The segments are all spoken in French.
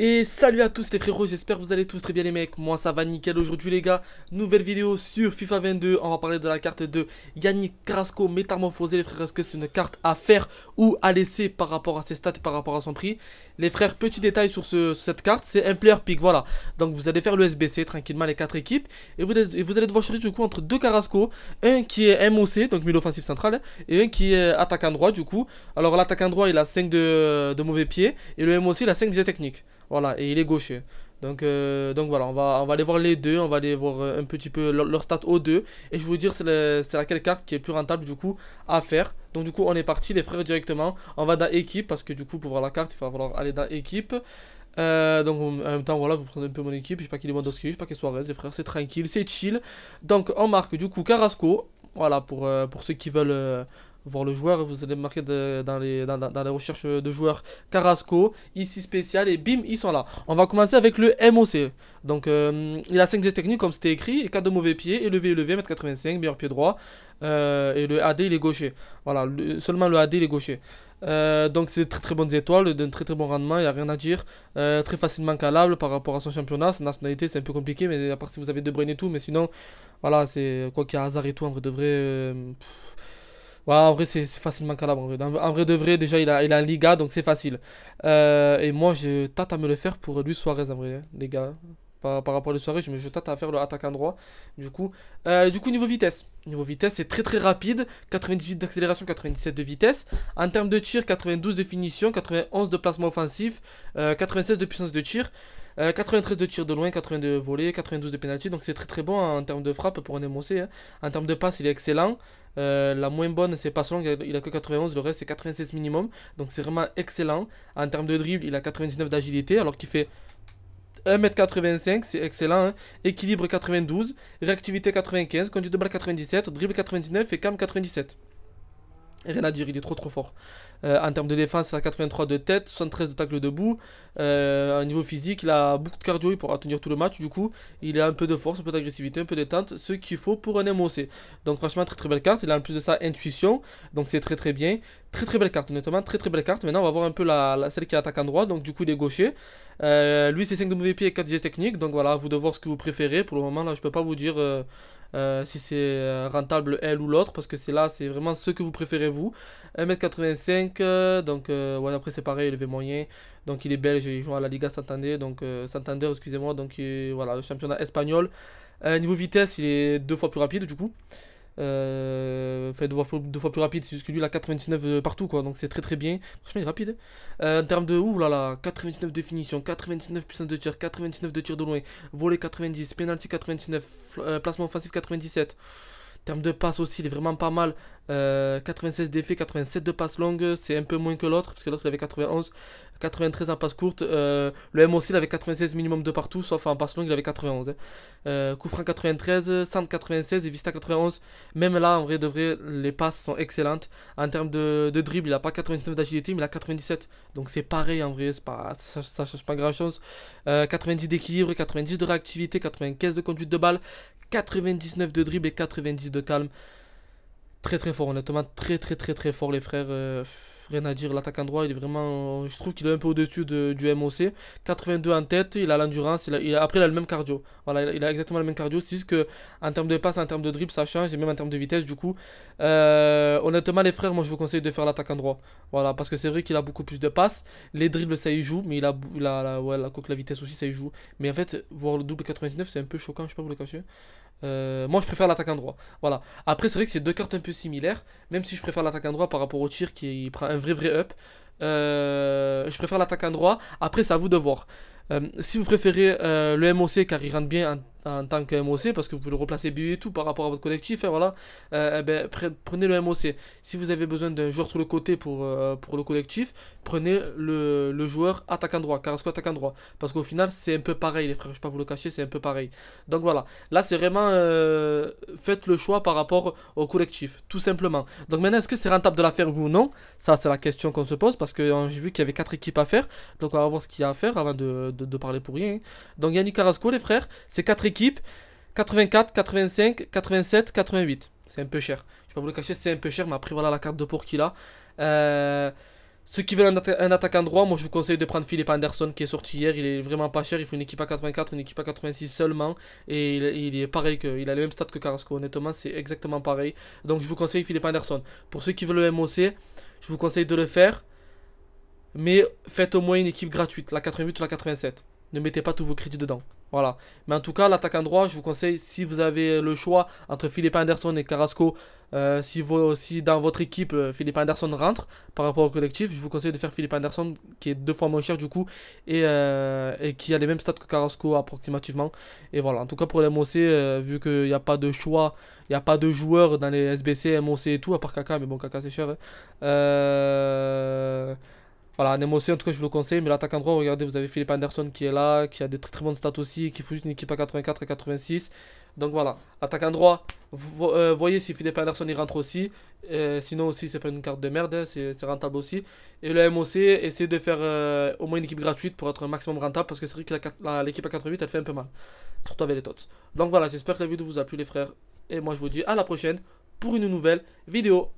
Et salut à tous les frérots, j'espère que vous allez tous très bien les mecs, moi ça va nickel aujourd'hui les gars Nouvelle vidéo sur FIFA 22, on va parler de la carte de Yannick Carrasco métamorphosé les frères Est-ce que c'est une carte à faire ou à laisser par rapport à ses stats et par rapport à son prix Les frères, petit détail sur, cette carte, c'est un player pick, voilà Donc vous allez faire le SBC tranquillement les 4 équipes Et vous, allez devoir choisir du coup entre deux Carrasco Un qui est MOC, donc milieu offensif central Et un qui est attaquant droit du coup Alors en droit il a 5 de, mauvais pieds Et le MOC il a 5 de technique voilà, et il est gaucher. Donc, euh, donc voilà, on va, on va aller voir les deux, on va aller voir euh, un petit peu leur, stat aux deux. Et je vais vous dire c'est laquelle carte qui est plus rentable du coup à faire. Donc du coup on est parti les frères directement, on va dans équipe parce que du coup pour voir la carte il va falloir aller dans équipe. Euh, donc en même temps voilà vous prenez un peu mon équipe, je sais pas qu'il est Mondowski, je sais pas qu'il soit Suarez les frères, c'est tranquille, c'est chill. Donc on marque du coup Carrasco, voilà pour, pour ceux qui veulent voir le joueur. Vous allez marquer dans, les, dans, les recherches de joueurs Carrasco, ici spécial, et bim, ils sont là. On va commencer avec le MOC. Donc, euh, il a 5 gestes techniques, comme c'était écrit, 4 de mauvais pieds, élevé, élevé, 1m85, meilleur pied droit. Euh, et le AD, il est gaucher. Voilà, seulement le AD, il est gaucher. Euh, donc c'est très très bonnes étoiles, d'un très très bon rendement, il n'y a rien à dire. très facilement calable par rapport à son championnat, sa nationalité c'est un peu compliqué, mais à part si vous avez De brains et tout, mais sinon, voilà, c'est quoi qu'il y a hasard et tout, on devrait... Ouais, en vrai, c'est facilement calable. En vrai. en de vrai, déjà, il a, il a un Liga, donc c'est facile. Euh, et moi, je tâte à me le faire pour lui soirée en vrai, hein, les gars. Par, par, rapport à soirées soirée je, je tâte à faire le en droit. Du coup, euh, du coup niveau vitesse. Niveau vitesse, c'est très très rapide. 98 d'accélération, 97 de vitesse. En termes de tir, 92 de finition, 91 de placement offensif, 96 euh, de puissance de tir. 93 euh, de tir de loin, 82 volée, 92 de pénalty. Donc c'est très très bon en termes de frappe pour un émoncé. Hein. En termes de passe, il est excellent. Euh, la moins bonne, c'est pas il a que 91, le reste c'est 96 minimum. Donc c'est vraiment excellent. En termes de dribble, il a 99 d'agilité, alors qu'il fait 1m85, c'est excellent. Hein. Équilibre 92, réactivité 95, conduite de balle 97, dribble 99 et cam 97. Rien à dire, il est trop trop fort. Euh, en termes de défense, il a 83 de tête, 73 de tacle debout. Euh, niveau physique, il a beaucoup de cardio, il pourra tenir tout le match. Du coup, il a un peu de force, un peu d'agressivité, un peu d'étente, ce qu'il faut pour un MOC. Donc franchement, très très belle carte. Il a en plus de ça intuition, donc c'est très très bien. Très très belle carte, honnêtement, très très belle carte. Maintenant, on va voir un peu la, celle qui attaque en droit, donc du coup, il est gaucher. Euh, lui, c'est 5 de mauvais pieds et 4 g technique, donc voilà, vous de voir ce que vous préférez. Pour le moment, là, je peux pas vous dire... Euh, euh, si c'est euh, rentable elle ou l'autre, parce que c'est là, c'est vraiment ce que vous préférez vous. 1m85, euh, donc ouais, après c'est pareil, élevé moyen, donc il est belge, il joue à la Liga Santander, donc Santander, excusez-moi, donc voilà, le championnat espagnol. niveau vitesse, il est deux fois plus rapide du coup. Euh, fait deux fois, plus rapide, c'est juste que lui il a 99 euh, partout quoi, donc c'est très très bien. Franchement il est rapide. Hein. Euh, en termes de ouh là là, 99 de finition, 99 puissance de tir, 99 de tir de loin, volet 90, penalty 99, placement offensif 97. En termes de passe aussi, il est vraiment pas mal. 96 d'effet, 87 de passe longue c'est un peu moins que l'autre, parce que l'autre il avait 91. 93 en passe courte. le M aussi, il avait 96 minimum de partout, sauf en passe longue, il avait 91. 93, Sand 96 et Vista 91. Même là, en vrai de les passes sont excellentes. En termes de, dribble, il n'a pas 99 d'agilité, mais il a 97. Donc c'est pareil en vrai, ça ne change pas grand chose. 90 d'équilibre, 90 de réactivité, 95 de conduite de balle, 99 de dribble et 90 de calme. Très très fort, honnêtement, très très très très fort les frères. Euh, rien à dire. l'attaque en droit, il est vraiment. je trouve qu'il est un peu au-dessus du MOC. 82 en tête, il a l'endurance. Il, après, il a le même cardio. Voilà, il a, exactement le même cardio. C'est juste que en termes de passe, en termes de dribble, ça change. Et même en termes de vitesse, du coup. Euh, honnêtement, les frères, moi, je vous conseille de faire l'attaque en droit. Voilà, parce que c'est vrai qu'il a beaucoup plus de passes. Les dribbles, ça y joue. Mais il a, la la, ouais, la, la vitesse aussi, ça y joue. Mais en fait, voir le double 99, c'est un peu choquant. Je sais pas vous le cacher. Euh, moi, je préfère l'attaque en droit. Voilà. Après, c'est vrai que c'est deux cartes un peu similaires. Même si je préfère l'attaque en droit par rapport au tir qui prend un vrai vrai up. Euh, je préfère l'attaque en droit. Après, c'est à vous de voir. Euh, si vous préférez euh, le MOC car il rentre bien en en tant que MOC, parce que vous le replacer BU et tout par rapport à votre collectif, Et hein, voilà, euh, eh ben, prenez le MOC. Si vous avez besoin d'un joueur sur le côté pour, euh, pour le collectif, prenez le, le joueur attaquant droit, Carrasco attaquant droit. Parce qu'au final, c'est un peu pareil, les frères, je ne vais pas vous le cacher, c'est un peu pareil. Donc voilà, là c'est vraiment, euh, faites le choix par rapport au collectif, tout simplement. Donc maintenant, est-ce que c'est rentable de la faire ou non Ça, c'est la question qu'on se pose, parce que hein, j'ai vu qu'il y avait 4 équipes à faire, donc on va voir ce qu'il y a à faire avant de, parler pour rien. Hein. Donc Yannick Carrasco, les frères, c'est 4 équipes équipe, 84, 85, 87, 88. C'est un peu cher. Je vais pas vous le cacher, c'est un peu cher, mais après voilà la carte de pour qu'il a. Euh, ceux qui veulent un, attaque en droit, moi je vous conseille de prendre Philippe Anderson qui est sorti hier. Il est vraiment pas cher. Il faut une équipe à 84, une équipe à 86 seulement. Et il, est pareil, que, il a le même stade que Carrasco. Honnêtement, c'est exactement pareil. Donc je vous conseille Philippe Anderson. Pour ceux qui veulent le MOC, je vous conseille de le faire. Mais faites au moins une équipe gratuite, la 88 ou la 87. Ne mettez pas tous vos crédits dedans. Voilà. Mais en tout cas, l'attaque en droit, je vous conseille, si vous avez le choix entre Philippe Anderson et Carrasco, euh, si, vous, si dans votre équipe, euh, Philippe Anderson rentre par rapport au collectif, je vous conseille de faire Philippe Anderson, qui est deux fois moins cher du coup, et, euh, qui a les mêmes stats que Carrasco approximativement. Et voilà, en tout cas pour les MOC, vu qu'il n'y a pas de choix, il n'y a pas de joueurs dans les SBC, MOC et tout, à part Kaka, mais bon, Kaka c'est cher. Hein. Euh... Voilà, un MOC, en tout cas, je vous le conseille. Mais l'attaque en droit, regardez, vous avez Philippe Anderson qui est là, qui a des très très bonnes stats aussi, qui fout juste une équipe à 84 à 86. Donc voilà, attaque en droit, vous euh, voyez si Philippe Anderson il rentre aussi. Euh, sinon aussi, c'est pas une carte de merde, hein, c'est rentable aussi. Et le MOC, essayez de faire euh, au moins une équipe gratuite pour être un maximum rentable parce que c'est vrai que l'équipe à 88 elle fait un peu mal. Surtout avec les tots. Donc voilà, j'espère que la vidéo vous a plu, les frères. Et moi, je vous dis à la prochaine pour une nouvelle vidéo.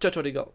Ciao, ciao, les gars.